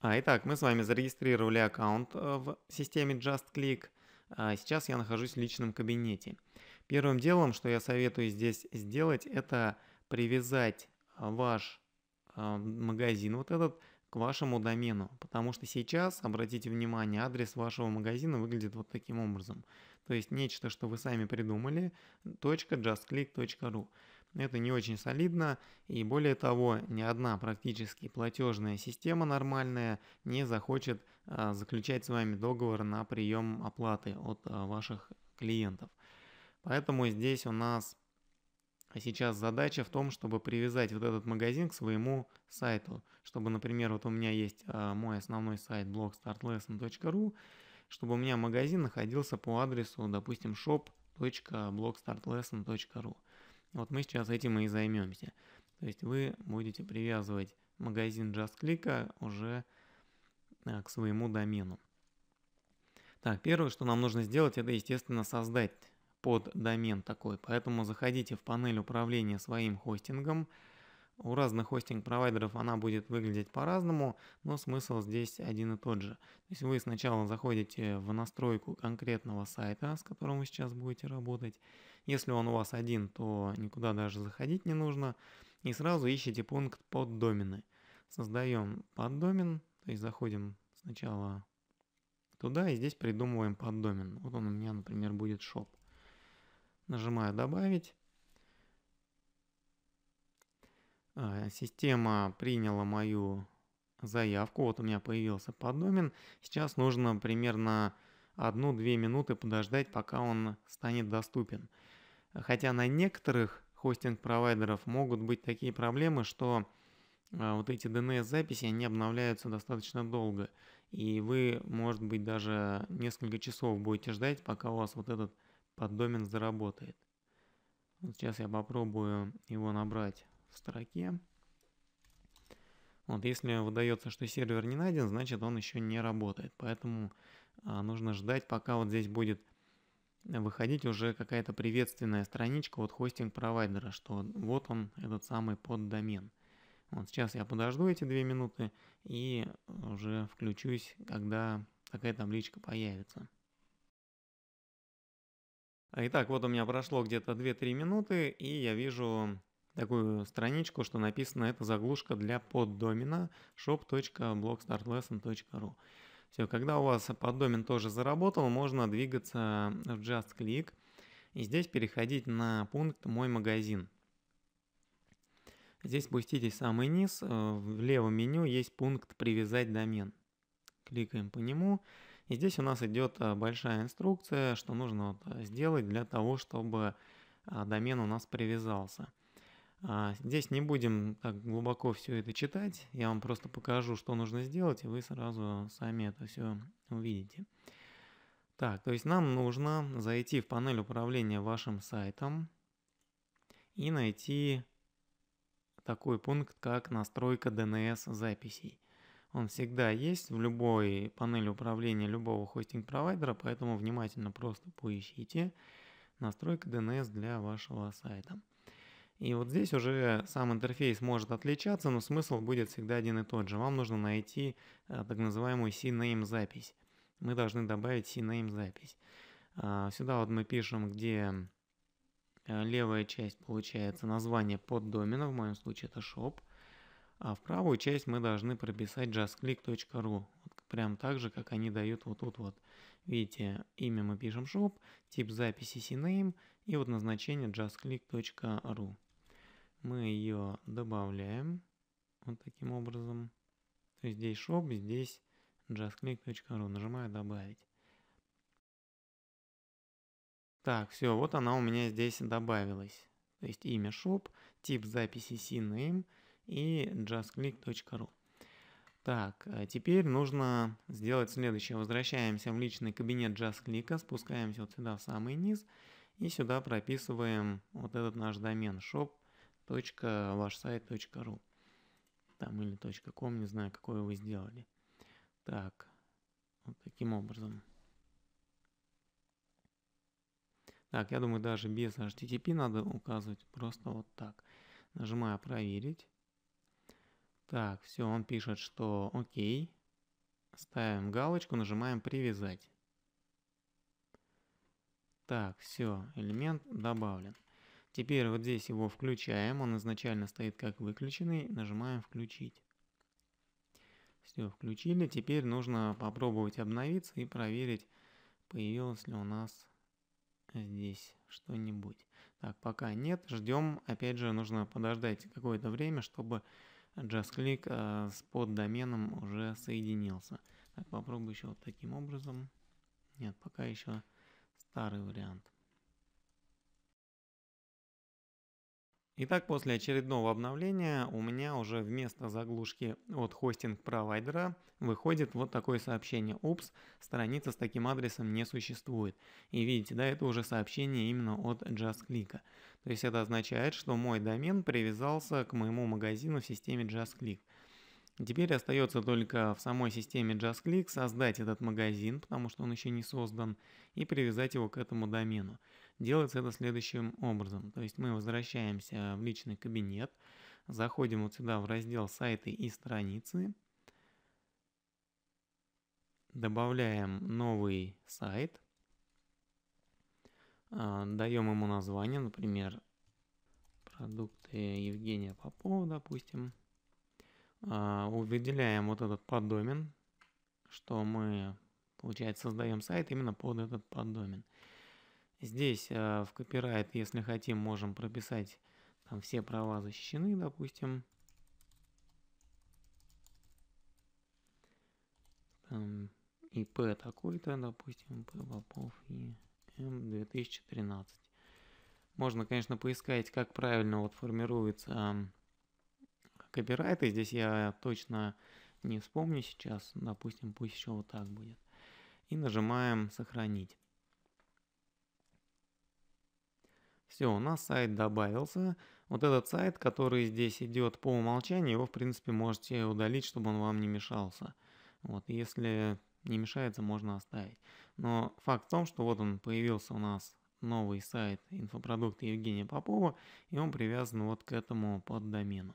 А, итак, мы с вами зарегистрировали аккаунт э, в системе JustClick. А, сейчас я нахожусь в личном кабинете. Первым делом, что я советую здесь сделать, это привязать а, ваш а, магазин, вот этот, к вашему домену. Потому что сейчас, обратите внимание, адрес вашего магазина выглядит вот таким образом. То есть нечто, что вы сами придумали, .justclick.ru это не очень солидно, и более того, ни одна практически платежная система нормальная не захочет а, заключать с вами договор на прием оплаты от а, ваших клиентов. Поэтому здесь у нас сейчас задача в том, чтобы привязать вот этот магазин к своему сайту. Чтобы, например, вот у меня есть а, мой основной сайт blogstartlesson.ru, чтобы у меня магазин находился по адресу, допустим, shop.blogstartlesson.ru. Вот мы сейчас этим и займемся. То есть вы будете привязывать магазин JustClick уже э, к своему домену. Так, первое, что нам нужно сделать, это, естественно, создать под домен такой. Поэтому заходите в панель управления своим хостингом. У разных хостинг-провайдеров она будет выглядеть по-разному, но смысл здесь один и тот же. То есть вы сначала заходите в настройку конкретного сайта, с которым вы сейчас будете работать, если он у вас один, то никуда даже заходить не нужно. И сразу ищите пункт под домены. Создаем поддомен, то есть заходим сначала туда и здесь придумываем поддомен. Вот он у меня, например, будет shop. Нажимаю добавить. А, система приняла мою заявку. Вот у меня появился поддомен. Сейчас нужно примерно 1-2 минуты подождать, пока он станет доступен. Хотя на некоторых хостинг-провайдеров могут быть такие проблемы, что а, вот эти DNS-записи, они обновляются достаточно долго. И вы, может быть, даже несколько часов будете ждать, пока у вас вот этот поддомен заработает. Вот сейчас я попробую его набрать в строке. Вот, если выдается, что сервер не найден, значит он еще не работает. Поэтому а, нужно ждать, пока вот здесь будет выходить уже какая-то приветственная страничка от хостинг-провайдера, что вот он, этот самый поддомен. Вот сейчас я подожду эти две минуты и уже включусь, когда такая табличка появится. Итак, вот у меня прошло где-то 2-3 минуты, и я вижу такую страничку, что написано «Это заглушка для поддомена shop.blogstartlesson.ru». Все, когда у вас поддомен тоже заработал, можно двигаться в JustClick и здесь переходить на пункт «Мой магазин». Здесь спуститесь в самый низ, э, в левом меню есть пункт «Привязать домен». Кликаем по нему, и здесь у нас идет э, большая инструкция, что нужно э, сделать для того, чтобы домен у нас привязался. А, здесь не будем так глубоко все это читать, я вам просто покажу, что нужно сделать, и вы сразу сами это все увидите. Так, то есть нам нужно зайти в панель управления вашим сайтом и найти такой пункт, как настройка DNS записей. Он всегда есть в любой панели управления любого хостинг-провайдера, поэтому внимательно просто поищите настройка DNS для вашего сайта. И вот здесь уже сам интерфейс может отличаться, но смысл будет всегда один и тот же. Вам нужно найти э, так называемую CNAME запись. Мы должны добавить CNAME запись. А, сюда вот мы пишем, где э, левая часть получается название поддомена, в моем случае это shop, а в правую часть мы должны прописать justclick.ru, вот прям так же, как они дают вот тут вот. Видите, имя мы пишем shop, тип записи CNAME и вот назначение justclick.ru мы ее добавляем вот таким образом. То есть здесь shop, здесь justclick.ru Нажимаю добавить. Так, все, вот она у меня здесь добавилась. То есть имя shop, тип записи CNAME и justclick.ru Так, а теперь нужно сделать следующее. Возвращаемся в личный кабинет JazzClick, спускаемся вот сюда в самый низ и сюда прописываем вот этот наш домен shop ваш сайт.ру там или .com, не знаю, какое вы сделали. Так, вот таким образом. Так, я думаю, даже без HTTP надо указывать, просто вот так. Нажимаю «Проверить». Так, все, он пишет, что «Окей». Ставим галочку, нажимаем «Привязать». Так, все, элемент добавлен. Теперь вот здесь его включаем, он изначально стоит как выключенный, нажимаем включить. Все, включили, теперь нужно попробовать обновиться и проверить, появилось ли у нас здесь что-нибудь. Так, пока нет, ждем, опять же, нужно подождать какое-то время, чтобы JustClick э, с поддоменом уже соединился. Так, попробую еще вот таким образом. Нет, пока еще старый вариант. Итак, после очередного обновления у меня уже вместо заглушки от хостинг-провайдера выходит вот такое сообщение. Упс, страница с таким адресом не существует. И видите, да, это уже сообщение именно от JustClick. То есть это означает, что мой домен привязался к моему магазину в системе JustClick. Теперь остается только в самой системе JustClick создать этот магазин, потому что он еще не создан, и привязать его к этому домену. Делается это следующим образом. То есть мы возвращаемся в личный кабинет, заходим вот сюда в раздел «Сайты и страницы», добавляем новый сайт, а, даем ему название, например, «Продукты Евгения Попова», допустим, а, выделяем вот этот поддомен, что мы, получается, создаем сайт именно под этот поддомен. Здесь а, в копирайт, если хотим, можем прописать там все права защищены, допустим. Там ИП такой-то, допустим, ИП Попов и М2013. Можно, конечно, поискать, как правильно вот формируется копирайты. Здесь я точно не вспомню сейчас. Допустим, пусть еще вот так будет. И нажимаем «Сохранить». Все, у нас сайт добавился. Вот этот сайт, который здесь идет по умолчанию, его, в принципе, можете удалить, чтобы он вам не мешался. Вот, если не мешается, можно оставить. Но факт в том, что вот он появился у нас новый сайт инфопродукта Евгения Попова, и он привязан вот к этому поддомену.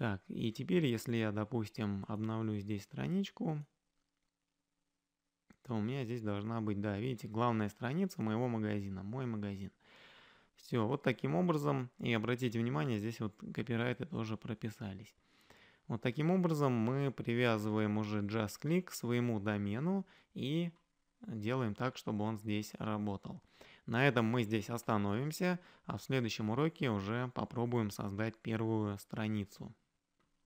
Так, и теперь, если я, допустим, обновлю здесь страничку, то у меня здесь должна быть, да, видите, главная страница моего магазина, мой магазин. Все, вот таким образом, и обратите внимание, здесь вот копирайты тоже прописались. Вот таким образом мы привязываем уже JustClick к своему домену и делаем так, чтобы он здесь работал. На этом мы здесь остановимся, а в следующем уроке уже попробуем создать первую страницу.